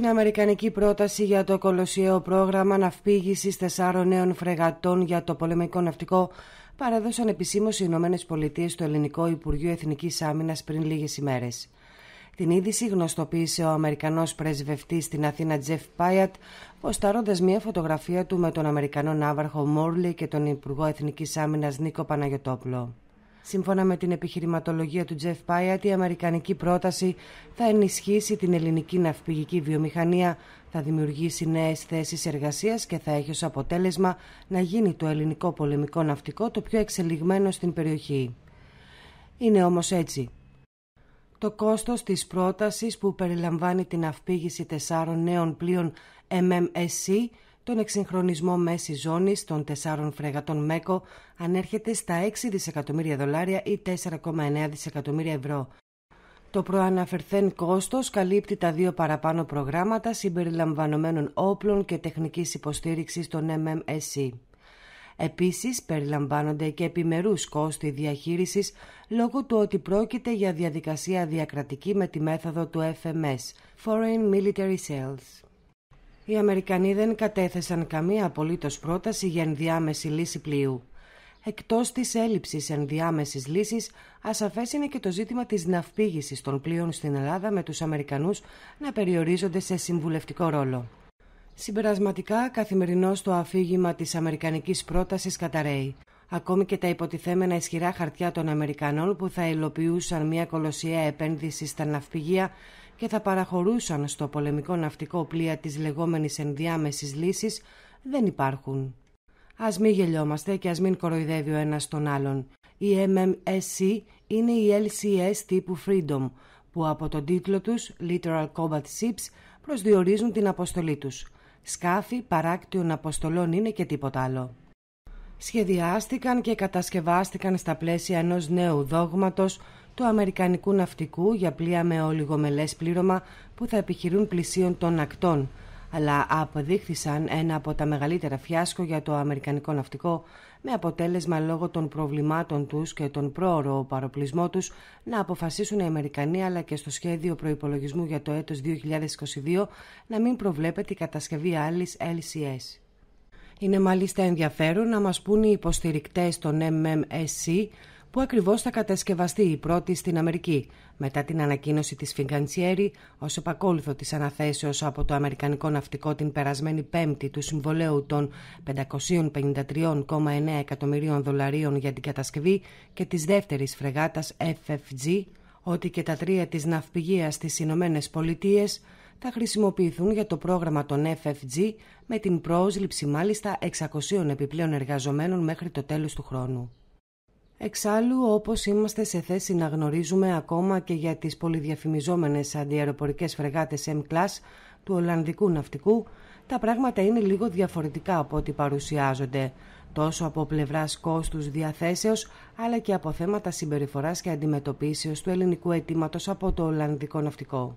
την Αμερικανική πρόταση για το κολοσιαίο πρόγραμμα ναυπήγησης τεσσάρων νέων φρεγατών για το πολεμικό ναυτικό παραδώσαν επισήμως οι Ηνωμένες Πολιτείες στο Ελληνικό Υπουργείο Εθνικής Άμυνας πριν λίγες ημέρες. Την είδηση γνωστοποίησε ο Αμερικανός Πρεσβευτής στην Αθήνα Τζεφ Πάιατ, ποσταρώντα μια φωτογραφία του με τον Αμερικανό ναύαρχο Μόρλι και τον Υπουργό Εθνικής Άμυνας Νίκο Παναγιοτόπλο. Σύμφωνα με την επιχειρηματολογία του Τζεφ Πάιατ, η αμερικανική πρόταση θα ενισχύσει την ελληνική ναυπηγική βιομηχανία, θα δημιουργήσει νέες θέσεις εργασίας και θα έχει ως αποτέλεσμα να γίνει το ελληνικό πολεμικό ναυτικό το πιο εξελιγμένο στην περιοχή. Είναι όμως έτσι. Το κόστος της πρότασης που περιλαμβάνει την αυπήγηση τεσσάρων νέων πλοίων MMSC τον εξυγχρονισμό μέση ζώνη των τεσσάρων φρεγατών ΜΕΚΟ ανέρχεται στα 6 δισεκατομμύρια δολάρια ή 4,9 δισεκατομμύρια ευρώ. Το προαναφερθέν κόστος καλύπτει τα δύο παραπάνω προγράμματα συμπεριλαμβανομένων όπλων και τεχνικής υποστήριξης των MMSE. Επίσης, περιλαμβάνονται και επιμερούς κόστη διαχείρισης λόγω του ότι πρόκειται για διαδικασία διακρατική με τη μέθοδο του FMS, Foreign Military Sales οι Αμερικανοί δεν κατέθεσαν καμία απολύτως πρόταση για ενδιάμεση λύση πλοίου. Εκτός της έλλειψης ενδιάμεσης λύσης, ασαφές είναι και το ζήτημα της ναυπήγησης των πλοίων στην Ελλάδα με τους Αμερικανούς να περιορίζονται σε συμβουλευτικό ρόλο. Συμπερασματικά, καθημερινώς το αφήγημα της Αμερικανικής πρότασης καταραίει. Ακόμη και τα υποτιθέμενα ισχυρά χαρτιά των Αμερικανών που θα υλοποιούσαν μια κολοσιαία επένδυση στα ναυπηγεία και θα παραχωρούσαν στο πολεμικό ναυτικό πλοία της λεγόμενης ενδιάμεσης λύσης δεν υπάρχουν. Ας μην γελιόμαστε και ας μην κοροϊδεύει ο ένας τον άλλον. Η MMSC είναι η LCS τύπου Freedom που από τον τίτλο τους Literal Combat Ships προσδιορίζουν την αποστολή τους. Σκάφη παράκτιων αποστολών είναι και τίποτα άλλο. Σχεδιάστηκαν και κατασκευάστηκαν στα πλαίσια ενός νέου δόγματος του Αμερικανικού ναυτικού για πλοία με ολιγομελές πλήρωμα που θα επιχειρούν πλησίων των ακτών, αλλά αποδείχθησαν ένα από τα μεγαλύτερα φιάσκο για το Αμερικανικό ναυτικό με αποτέλεσμα λόγω των προβλημάτων τους και τον πρόωρο παροπλισμό τους να αποφασίσουν οι Αμερικανοί αλλά και στο σχέδιο προϋπολογισμού για το έτος 2022 να μην προβλέπεται η κατασκευή άλλης LCS. Είναι μάλιστα ενδιαφέρον να μας πούν οι υποστηρικτές των MMSC που ακριβώς θα κατασκευαστεί η πρώτη στην Αμερική, μετά την ανακοίνωση της Φιγκαντσιέρη ως επακόλουθο της αναθέσεως από το Αμερικανικό Ναυτικό την περασμένη πέμπτη του συμβολέου των 553,9 εκατομμυρίων δολαρίων για την κατασκευή και της δεύτερης Φρεγάτας FFG, ότι και τα τρία της ναυπηγία στις Ηνωμένες Πολιτείες θα χρησιμοποιηθούν για το πρόγραμμα των FFG με την πρόσληψη μάλιστα 600 επιπλέον εργαζομένων μέχρι το τέλος του χρόνου. Εξάλλου, όπως είμαστε σε θέση να γνωρίζουμε ακόμα και για τις πολυδιαφημιζόμενες αντιαεροπορικές φρεγάτες M-Class του Ολλανδικού Ναυτικού, τα πράγματα είναι λίγο διαφορετικά από ό,τι παρουσιάζονται, τόσο από πλευράς κόστους διαθέσεως, αλλά και από θέματα συμπεριφοράς και αντιμετωπίσεως του ελληνικού αιτήματος από το Ολλανδικό Ναυτικό.